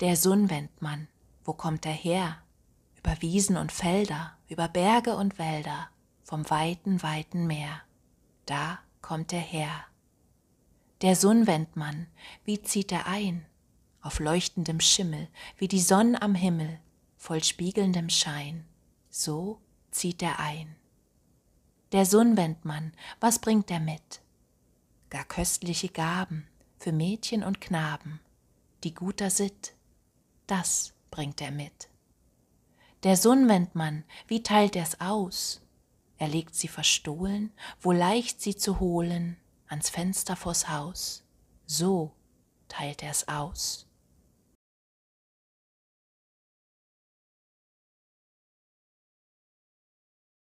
Der Sunwendmann, wo kommt er her? Über Wiesen und Felder, über Berge und Wälder, vom weiten, weiten Meer. Da kommt er her. Der Sunwendmann, wie zieht er ein? Auf leuchtendem Schimmel, wie die Sonne am Himmel, voll spiegelndem Schein. So zieht er ein. Der Sunwendmann, was bringt er mit? Gar köstliche Gaben für Mädchen und Knaben, die guter Sitt das bringt er mit. Der Sonnwendmann, wie teilt er's aus? Er legt sie verstohlen, wo leicht sie zu holen, ans Fenster vors Haus. So teilt er's aus.